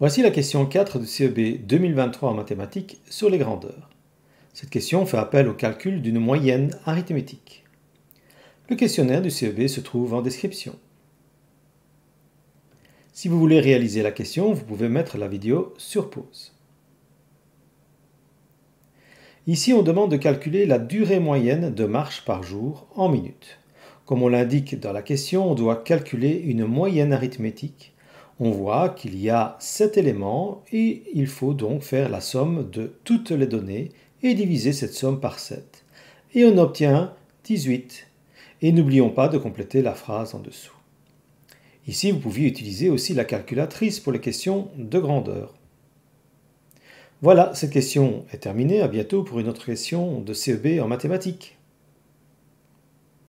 Voici la question 4 du CEB 2023 en mathématiques sur les grandeurs. Cette question fait appel au calcul d'une moyenne arithmétique. Le questionnaire du CEB se trouve en description. Si vous voulez réaliser la question, vous pouvez mettre la vidéo sur pause. Ici, on demande de calculer la durée moyenne de marche par jour en minutes. Comme on l'indique dans la question, on doit calculer une moyenne arithmétique on voit qu'il y a 7 éléments et il faut donc faire la somme de toutes les données et diviser cette somme par 7. Et on obtient 18. Et n'oublions pas de compléter la phrase en dessous. Ici, vous pouviez utiliser aussi la calculatrice pour les questions de grandeur. Voilà, cette question est terminée. À bientôt pour une autre question de CEB en mathématiques.